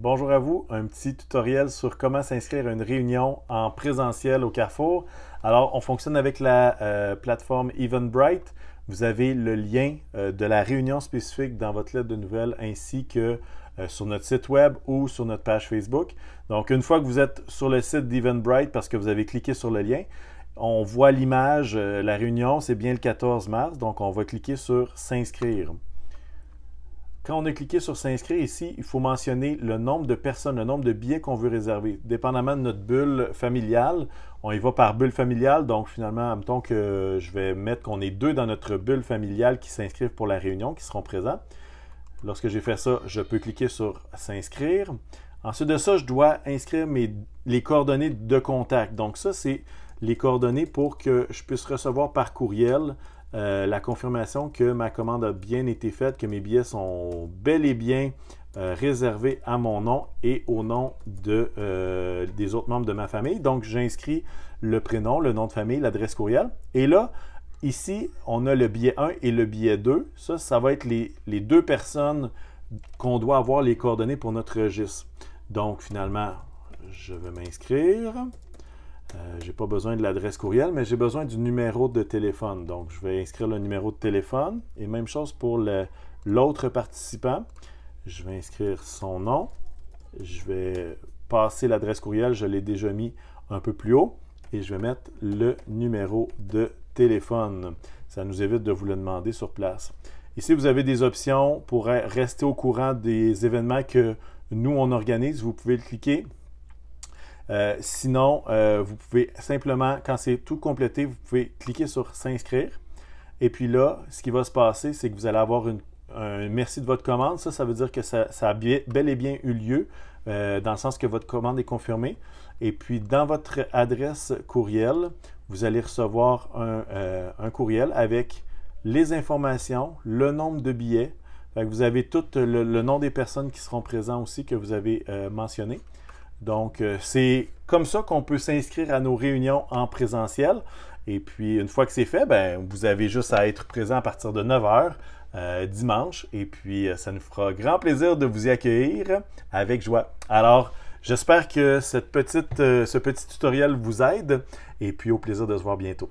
Bonjour à vous, un petit tutoriel sur comment s'inscrire à une réunion en présentiel au Carrefour. Alors, on fonctionne avec la euh, plateforme Eventbrite. Vous avez le lien euh, de la réunion spécifique dans votre lettre de nouvelles ainsi que euh, sur notre site web ou sur notre page Facebook. Donc, une fois que vous êtes sur le site d'Eventbrite parce que vous avez cliqué sur le lien, on voit l'image, la réunion, c'est bien le 14 mars, donc on va cliquer sur S'inscrire. Quand on a cliqué sur s'inscrire ici, il faut mentionner le nombre de personnes, le nombre de billets qu'on veut réserver. Dépendamment de notre bulle familiale, on y va par bulle familiale. Donc finalement, admettons que je vais mettre qu'on est deux dans notre bulle familiale qui s'inscrivent pour la réunion, qui seront présents. Lorsque j'ai fait ça, je peux cliquer sur s'inscrire. Ensuite de ça, je dois inscrire mes, les coordonnées de contact. Donc ça, c'est les coordonnées pour que je puisse recevoir par courriel euh, la confirmation que ma commande a bien été faite, que mes billets sont bel et bien euh, réservés à mon nom et au nom de, euh, des autres membres de ma famille. Donc, j'inscris le prénom, le nom de famille, l'adresse courriel. Et là, ici, on a le billet 1 et le billet 2. Ça, ça va être les, les deux personnes qu'on doit avoir les coordonnées pour notre registre. Donc, finalement, je vais m'inscrire. Je euh, j'ai pas besoin de l'adresse courriel, mais j'ai besoin du numéro de téléphone. Donc, je vais inscrire le numéro de téléphone. Et même chose pour l'autre participant. Je vais inscrire son nom. Je vais passer l'adresse courriel. Je l'ai déjà mis un peu plus haut. Et je vais mettre le numéro de téléphone. Ça nous évite de vous le demander sur place. Ici, vous avez des options pour rester au courant des événements que nous, on organise. Vous pouvez le cliquer. Euh, sinon, euh, vous pouvez simplement, quand c'est tout complété, vous pouvez cliquer sur s'inscrire. Et puis là, ce qui va se passer, c'est que vous allez avoir un merci de votre commande. Ça, ça veut dire que ça, a bel et bien eu lieu, euh, dans le sens que votre commande est confirmée. Et puis, dans votre adresse courriel, vous allez recevoir un, courriel avec les informations, le nombre de billets. vous avez tout le, nom des personnes qui seront présentes aussi que vous avez mentionné. Donc, euh, c'est comme ça qu'on peut s'inscrire à nos réunions en présentiel. Et puis, une fois que c'est fait, ben, vous avez juste à être présent à partir de 9 h euh, dimanche. Et puis, euh, ça nous fera grand plaisir de vous y accueillir avec joie. Alors, j'espère que cette petite, ce petit tutoriel vous aide. Et puis, au plaisir de se voir bientôt.